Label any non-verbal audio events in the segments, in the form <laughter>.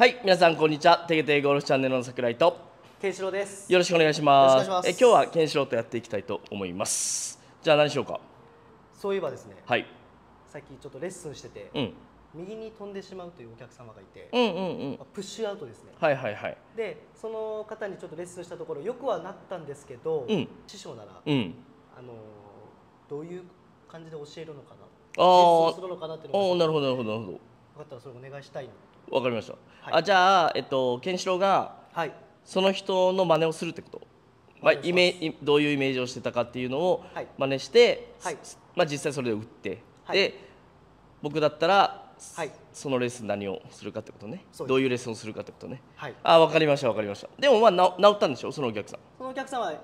はい皆さんこんにちはテゲテゲゴルフチャンネルの桜井とケンシロウですよろしくお願いしますえ今日はケンシロウとやっていきたいと思いますじゃあ何しようかそういえばですねはいさっきちょっとレッスンしてて、うん、右に飛んでしまうというお客様がいて、うんうんうん、プッシュアウトですねはいはいはいでその方にちょっとレッスンしたところよくはなったんですけど、うん、師匠なら、うん、あのどういう感じで教えるのかなああなるほどなるほどなるほど分かったらそれお願いしたいわかりましたはい、あじゃあ、えっと、ケンシロウが、はい、その人の真似をするってこと、まあ、イメどういうイメージをしてたかっていうのを真似して、はいまあ、実際それで打って、はい、で僕だったら、はい、そのレッスン何をするかってことねどういうレッスンをするかってことね、はい、あ分かりました分かりましたでもまあ治ったんでしょそのお客さんそのお客さんは治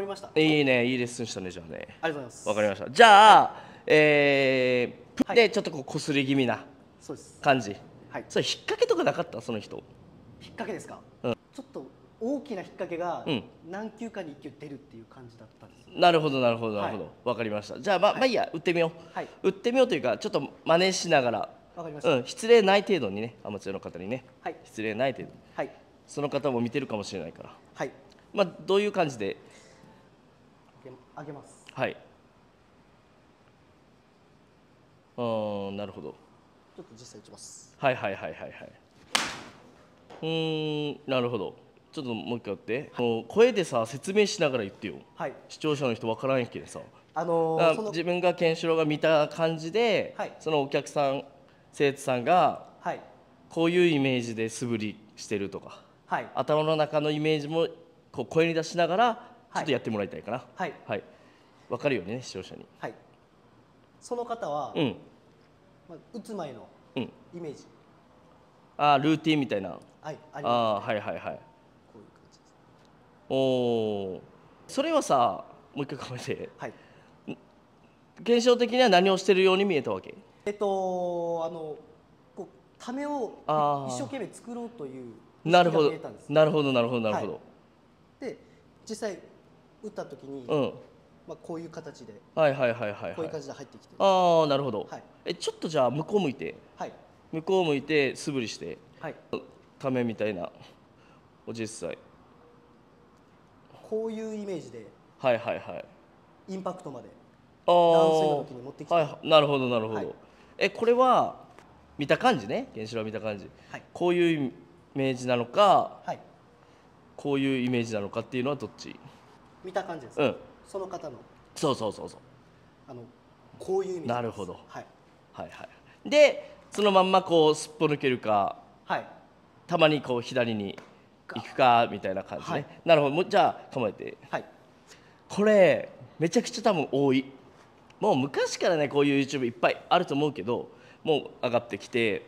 りましたいいねいいレッスンしたねじゃあねありがとうございます分かりましたじゃあ、はい、えー、でちょっとこう擦り気味な感じ、はい、それ引っ掛けとかなかったその人引っ掛けですか、うん、ちょっと大きな引っ掛けが何球かに1球出るっていう感じだったんです、うん、なるほどなるほどなるほど、はい、分かりましたじゃあま,、はい、まあいいや打ってみよう、はい、打ってみようというかちょっと真似しながら分かりました、うん、失礼ない程度にねアマチュアの方にね、はい、失礼ない程度、はい、その方も見てるかもしれないからはいまあどういう感じであげますはいうんなるほどょっと実際いきますはいはいはいはいはいうんなるほどちょっともう一回やって、はい、声でさ説明しながら言ってよ、はい、視聴者の人分からんけどさあのー、自分がケンシロウが見た感じで、はい、そのお客さん生徒さんが、はい、こういうイメージで素振りしてるとか、はい、頭の中のイメージもこう声に出しながらちょっとやってもらいたいかなはい、はい、分かるよね視聴者にはいその方は、うん、まあ、打つ前のイメージ、うん、あルーティンみたいなはいあります、ね、あはいはいはいこういう感じです、ね、おおそれはさもう一回考えてはい現象的には何をしてるように見えたわけえっとあのこうためを一生懸命作ろうというなるほどなるほどなるほどなるほど、はい、で実際打った時に、うん、まあ、こういう形ではいはいはいはい、はい、こういう感じで入ってきてああなるほど、はい、えちょっとじゃあ向こう向いて、はい、向こう向いて素振りして、はい、亀みたいなお実際こういうイメージではいはいはいインパクトまでああ、はい、なるほどなるほど、はい、えこれは見た感じね原子炉見た感じ、はい、こういうイメージなのか、はい、こういうイメージなのかっていうのはどっち見た感じです、うんその方のそうそうそうそうあのこういう意味なるほど、はい、はいはいでそのまんまこうすっぽ抜けるか、はい、たまにこう左に行くかみたいな感じね、はい、なるほどもじゃあ構えて、はい、これめちゃくちゃ多分多いもう昔からねこういう YouTube いっぱいあると思うけどもう上がってきて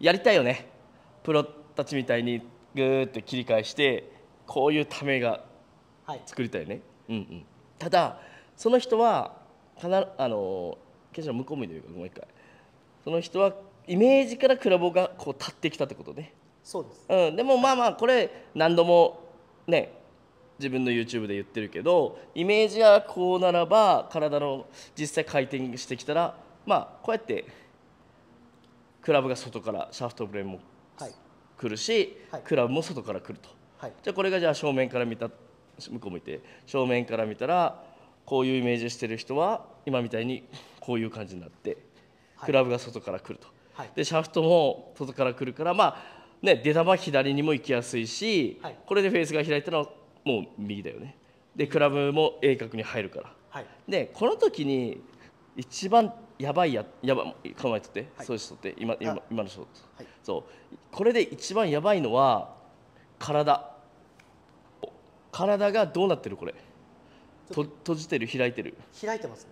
やりたいよねプロたちみたいにグーって切り返してこういうためが作りたいね、うんうんただその人はかなあのケン向こう向いてるかもう一回その人はイメージからクラブがこう立ってきたってことねそうです、うん、でもまあまあこれ何度もね自分の YouTube で言ってるけどイメージがこうならば体の実際回転してきたらまあこうやってクラブが外からシャフトブレーンも来るし、はい、クラブも外から来ると、はい、じゃあこれがじゃあ正面から見た向こう向いて正面から見たらこういうイメージしてる人は今みたいにこういう感じになって、クラブが外から来ると、はい、でシャフトも外から来るからまあね出玉左にも行きやすいし、はい、これでフェースが開いたのはもう右だよねでクラブも鋭角に入るから、はい、でこの時に一番やばいややば構えとって、そういすって今今今の人、そうこれで一番やばいのは体。体がどうなってるこれと閉じてる開いてる開いてますね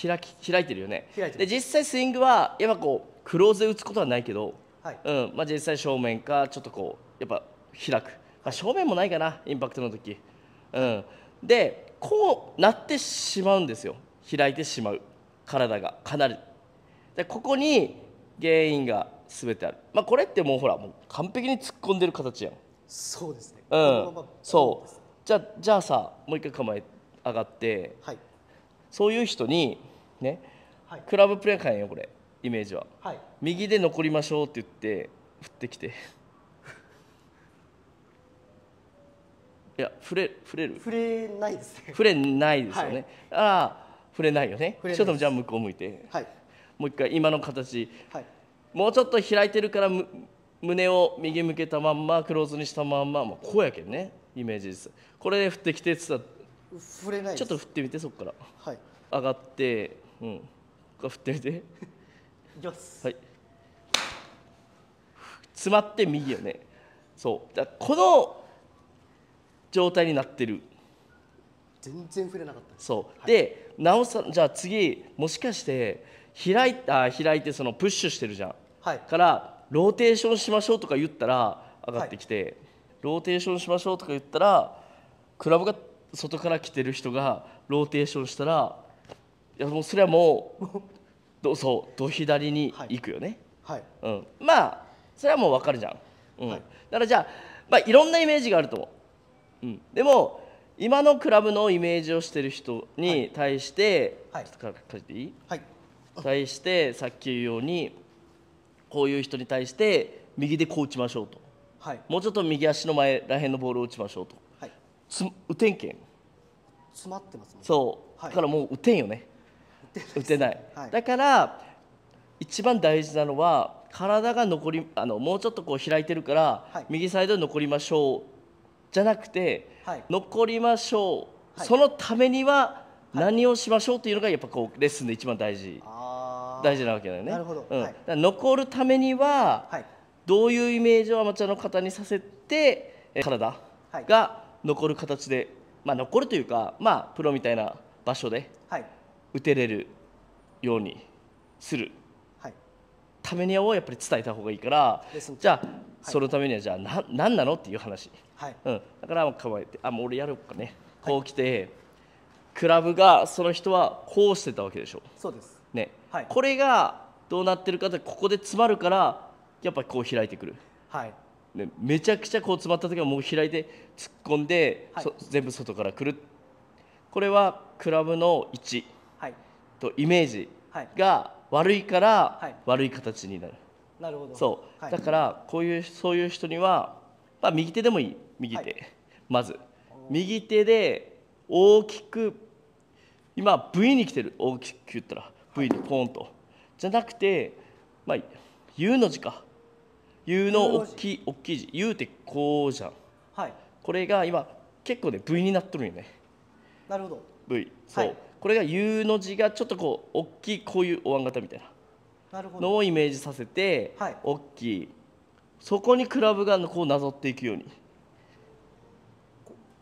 開き開いてるよねで実際スイングはやっぱこうクローズで打つことはないけど、はいうんまあ、実際正面かちょっとこうやっぱ開く、まあ、正面もないかなインパクトの時、うん、でこうなってしまうんですよ開いてしまう体がかなりでここに原因が全てある、まあ、これってもうほらもう完璧に突っ込んでる形やんそうですね、うん、そうじゃじゃあさもう一回構え上がって、はい、そういう人にね、はい、クラブプレー感よこれイメージは、はい、右で残りましょうって言って振ってきていや触れ触れる触れないですね触れないですよね、ああ触れないよねちょっとじゃあ向こう向いて、はい、もう一回今の形、はい、もうちょっと開いてるから胸を右向けたまんまクローズにしたまんま、まあ、こうやけんねイメージですこれ振ってきてって言ったら触れないちょっと振ってみてそこからはい上がってうん振ってみていきますはい詰まって右よねそうだこの状態になってる全然触れなかったそう、はい、で直さじゃあ次もしかして開いた開いてそのプッシュしてるじゃん、はい、からローテーションしましょうとか言ったら上がってきて、はいローテーションしましょうとか言ったらクラブが外から来てる人がローテーションしたらいやもうそれはもう <laughs> どそうど左に行くよね、はいはい、うん、まあそれはもう分かるじゃん、うんはい、だからじゃあ、まあ、いろんなイメージがあると思う、うん、でも今のクラブのイメージをしてる人に対して、はい、ちょっとかかていい、はい、対してさっき言うようにこういう人に対して右でこう打ちましょうとはい、もうちょっと右足の前らへんのボールを打ちましょうと、はい、つ打てんけん詰まってますそう、はい、だからもう打てんよね打てない、はい、だから一番大事なのは体が残りあのもうちょっとこう開いてるから、はい、右サイドに残りましょうじゃなくて、はい、残りましょう、そのためには何をしましょうというのがやっぱこうレッスンで一番大事大事なわけだよね。なるほど、うん、残るためには、どういうイメージをアマチュアの方にさせて体が残る形で、はい、まあ、残るというか、まあ、プロみたいな場所で打てれるようにする、はい、ためにはやっぱり伝えた方がいいから、じゃあ、そのためにはじゃあな何なのっていう話、うん、だから構えてあもう俺やろうかねこう来て、クラブがその人はこうしてたわけでしょそうです、ねはい、これがどうなってるかってここで詰まるからやっぱこう開いてくる、はい、でめちゃくちゃこう詰まった時はもう開いて突っ込んで、はい、全部外からくるこれはクラブの位置とイメージが悪いから悪い形になる、なるほどそう、だからこういうそういう人には、まあ、右手でもいい右手、まず右手で大きく今 V に来てる大きく言ったら V にポンと、じゃなくて、まあ、U の字か U の大きい大きい字 U ってこうじゃん、はい、これが今結構ね V になっとるよねなるほど V そう、はい、これが U の字がちょっとこう大きいこういうお椀型みたいなのをイメージさせて、はい、大きいそこにクラブがこうなぞっていくように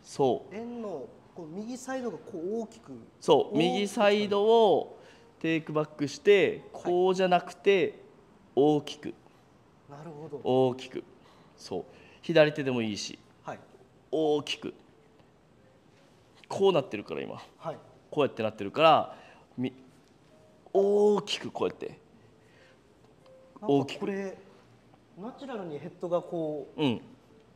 そう円のこう右サイドがこう大きくそう右サイドをテイクバックしてこうじゃなくて大きく。なるほど大きくそう左手でもいいし、はい、大きくこうなってるから今、はい、こうやってなってるから大きくこうやって大きくこれナチュラルにヘッドがこう、うん、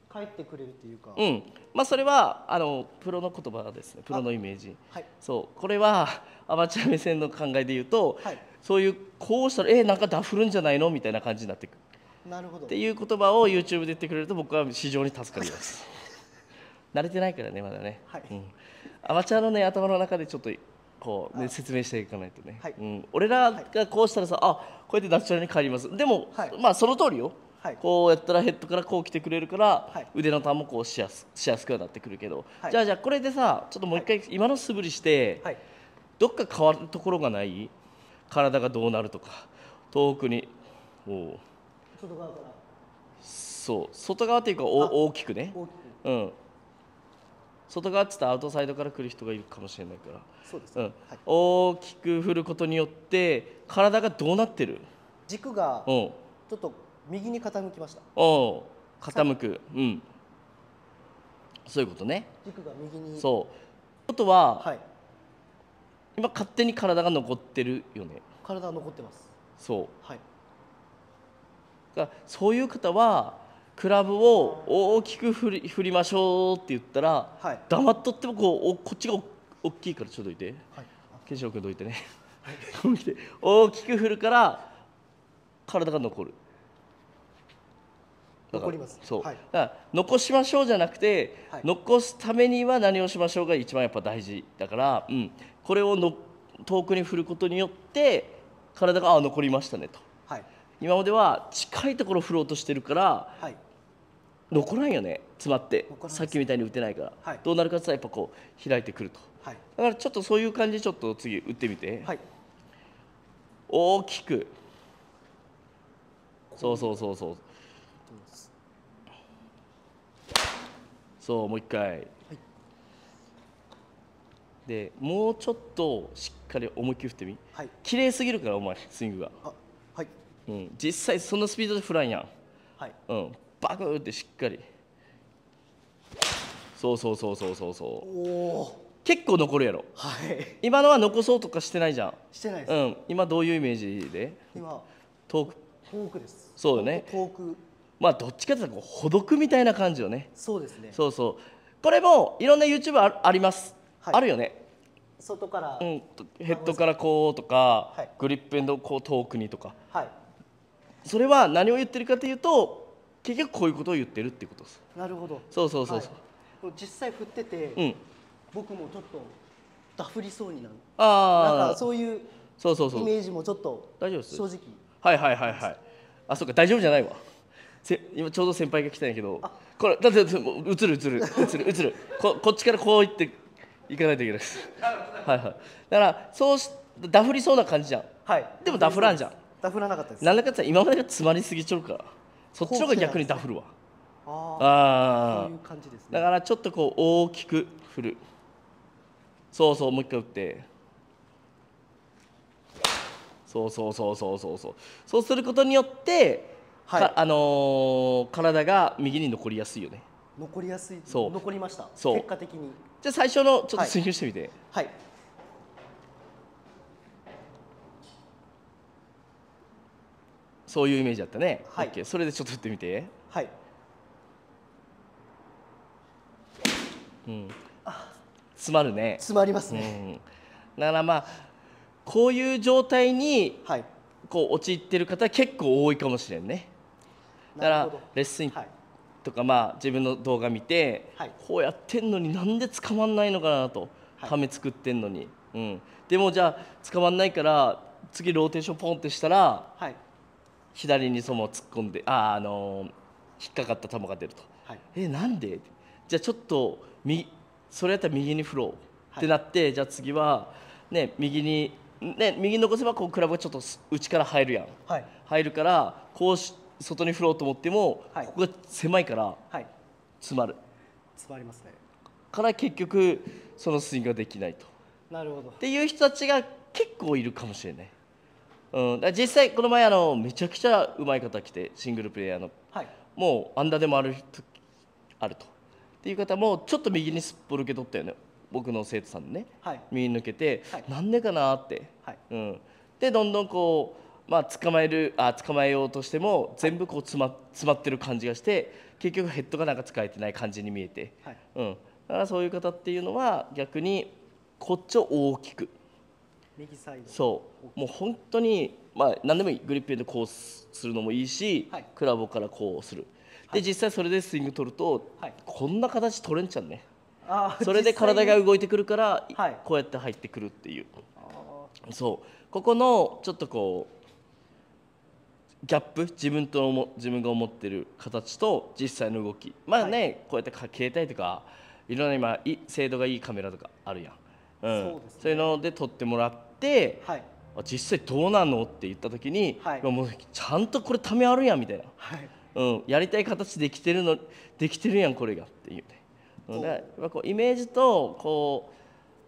返ってくれるっていうか、うんまあ、それはあのプロの言葉ですねプロのイメージ、はい、そうこれはアマチュア目線の考えで言うと、はい、そういうこうしたらえなんかダフるんじゃないのみたいな感じになってくる。っていう言葉を YouTube で言ってくれると僕は非常に助かります慣れてないからねまだね、はい、うん、アマチュアのね頭の中でちょっとこう、ね、説明していかないとね、はい、うん、俺らがこうしたらさ、はい、あこうやってナチュラルに変わりますでも、はい、まあその通りよ、はい、こうやったらヘッドからこう来てくれるから、腕のターンもこうしやすしやすくなってくるけど、じゃあじゃあこれでさちょっともう一回今の素振りして、どっか変わるところがない体がどうなるとか遠くにおお外側からそう外側っていうかお大きくね大きくうん外側っつったらアウトサイドから来る人がいるかもしれないからそうですね、うんはい大きく振ることによって体がどうなってる軸がうちょっと右に傾きましたおう傾くうんそういうことね軸が右にそうことは、はい今勝手に体が残ってるよね体は残ってますそうはいがそういう方はクラブを大きく振り振りましょうって言ったら、はい、黙っとってもこうこっちが大きいからちょっといて、はい、ケンシロウ君どいてね、はい、<laughs> 大きく振るから体が残る残りますそう、はい、だから残しましょうじゃなくて、はい、残すためには何をしましょうが一番やっぱ大事だから、うん、これをの遠くに振ることによって体があ残りましたねと今までは近いところ振ろうとしてるから、はい、残らんよね詰まってさっきみたいに打てないから、はい、どうなるかってやっぱこう開いてくると、はい、だからちょっとそういう感じでちょっと次打ってみて、はい、大きくそうそうそうそうそうもう一回、でもうちょっとしっかり思いっきり振ってみ、はい、綺麗すぎるからお前スイングがはいうん、実際そのスピードでフライやん、はいうん、バクってしっかりそうそうそうそうそうそう結構残るやろ、はい、今のは残そうとかしてないじゃんしてないです、うん、今どういうイメージで今遠く遠くですそうよね遠くまあどっちかっていうとほどくみたいな感じよねそうですねそうそうこれもいろんな YouTube ああります、はい、あるよね外から、うん、ヘッドからこうとか、はい、グリップエンドこう遠くにとか、はい、それは何を言ってるかというと結局こういうことを言ってるっていうことですなるほどそうそうそうそう、はい、実際振ってて、うん、僕もちょっとダフりそうになるあそういうそうそうそうイメージもちょっと大丈夫です正直はいはいはいはいあそうか大丈夫じゃないわせ今ちょうど先輩が来たんやけどこれだって映る映る映る映るここっちからこういっていかないといけないですはいはいだからそうしダフりそうな感じじゃん、はい、でもダフらんじゃんダフらなかったですなんだかって今までが詰まりすぎちゃうからそっちの方が逆にダフるわああそういう感じです、ね、だからちょっとこう大きく振るそうそうもう一回打ってそうそうそうそうそうそうそうすることによって、はい、あのー、体が右に残りやすいよね残りやすいそう残りましたそう結果的にじゃあ最初のちょっとスイングしてみてはい、はいそういうイメージだったね、はい、OK それでちょっと打ってみてはいうん詰まるね詰まりますね、うん、だからまあこういう状態に、こう陥ってる方結構多いかもしれんねだからレッスンとか、まあ自分の動画見て、こうやってんのになんで捕まんないのかなと、はめ作ってんのに、うん、でもじゃあ捕まんないから次ローテーションポンってしたら、はい、左にその突っ込んでああの引っかかった球が出ると、はい、えなんでじゃあちょっと右それやったら右に振ろうってなって、はい、じゃあ次は、ね、右に、ね、右に残せばこうクラブがちょっと内から入るやん、はい、入るからこうし外に振ろうと思っても、ここが狭いから詰まる、詰まりますねから結局そのスイングができないとなるほどっていう人たちが結構いるかもしれないうん、実際この前あのめちゃくちゃうまい方来てシングルプレーヤーの、はい、もうんだでもあるあるとっていう方もちょっと右にすっぽ抜け取ったよね僕の生徒さんでね、はい、右に抜けて、はい、なんでかなって、はい、うん、でどんどんこう、まあ、捕まえるあ捕まえようとしても全部こう詰ま詰まってる感じがして結局ヘッドがなんか使えてない感じに見えて、はい、うん、だからそういう方っていうのは逆にこっちを大きく。右サイドそうもう本当にまあ何でもいいグリップエンドこうするのもいいし、はい、クラブからこうするで実際それでスイング取ると、はい、こんな形取れんちゃうねそれで体が動いてくるから、はい、こうやって入ってくるっていうそうここのちょっとこうギャップ自分と思自分が思ってる形と実際の動きまあね、はい、こうやって携帯とかいろんな今精度がいいカメラとかあるやん、うん、そう、ね、いうので撮ってもらっ、はい、実際どうなのって言った時に、はい、もうちゃんとこれためあるやんみたいな、はい、うん、やりたい形できてるのできてるやんこれがっていうね。だからこうイメージとこ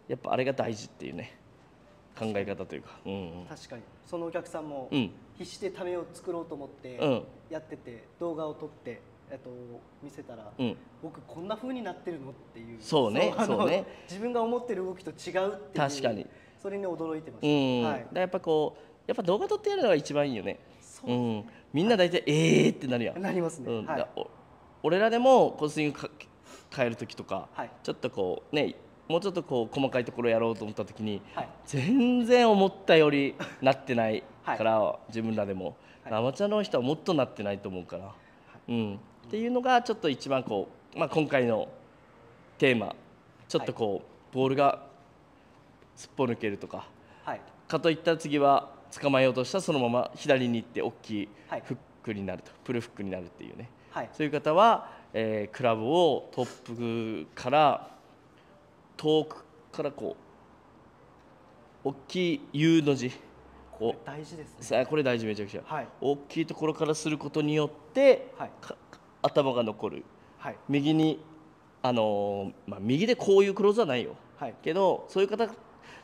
うやっぱあれが大事っていうね考え方というか、うんうん、確かにそのお客さんも必死でためを作ろうと思ってやってて、動画を撮ってえっと、見せたら、うん、僕こんなふうになってるのっていうそうねそうね自分が思ってる動きと違うっていう確かにそれに驚いてます、うんはい、だやっぱこうやっぱ動画撮ってやるのが一番いいよねそう、うん、みんな大体、はい、ええー、ってなるやんなりますね、うんはい、俺らでもこうスイングか変える時とか、はい、ちょっとこうねもうちょっとこう細かいところやろうと思った時に、はい、全然思ったよりなってないから、自分らでも、はい、マ生茶の人はもっとなってないと思うから、はいうん、っていうのがちょっと一番こう、まあ、今回のテーマちょっとこう、はい、ボールがすっぽ抜けるとか、はい、かといった次は捕まえようとしたらそのまま左に行って大きいフックになると、はい、プルフックになるっていうね、はい、そういう方は、えー、クラブをトップから遠くからこう大きい U の字これ大事ですねこれ大事めちゃくちゃ、はい、大きいところからすることによって、はい、頭が残る、はい、右にあのー、まあ、右でこういうクローズはないよ、はい、けどそういう方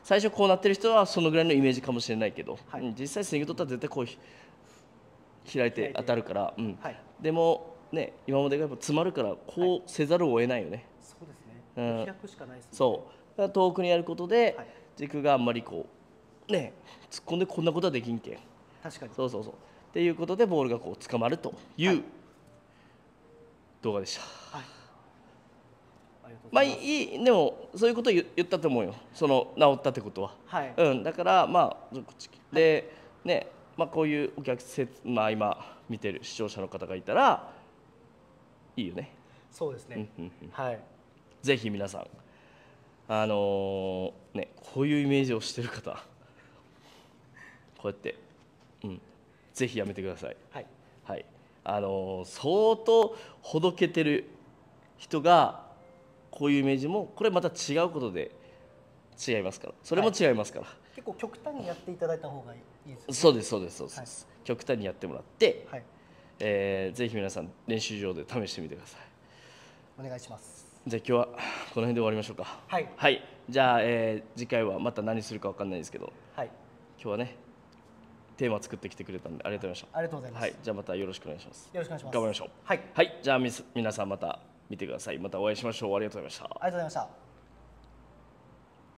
最初こうなってる人はそのぐらいのイメージかもしれないけど、はい、実際スイング取ったら絶対こう開いて当たるから、うん、はい、でも、ね、今までがやっぱ詰まるからこうせざるを得ないよね。そうですね、うん、開くしかないです、ね、そう遠くにやることで、軸があんまりこう、ね、突っ込んでこんなことはできんけん確かにそうそうそうっていうことでボールがこう捕まるという、動画でした。はいまあいいでもそういうこと言ったと思うよその治ったってことは、はい、うん、だからまあこっち、で、ねまあ、こういうお客せ、まあ、今見てる視聴者の方がいたらいいよねそうですね、はいぜひ皆さんあのー、ねこういうイメージをしてる方こうやって、うん、ぜひやめてください。はいあの相当ほどけてる人がこういうイメージもこれまた違うことで違いますからそれも違いますから、はい、結構極端にやっていただいた方がいいですねそうですそうですそうです、はい、極端にやってもらって、はいえー、ぜひ皆さん練習場で試してみてくださいお願いしますじゃあ今日はこの辺で終わりましょうかはい、はい、じゃあ、えー、次回はまた何するか分かんないですけど、はい、今日はねテーマ作ってきてくれたんでありがとうございましたありがとうございます、はい、じゃあまたよろしくお願いしますよろしくお願いします頑張りましょうはい、はい、じゃあ皆さんまた見てくださいまたお会いしましょうありがとうございましたありがとうございました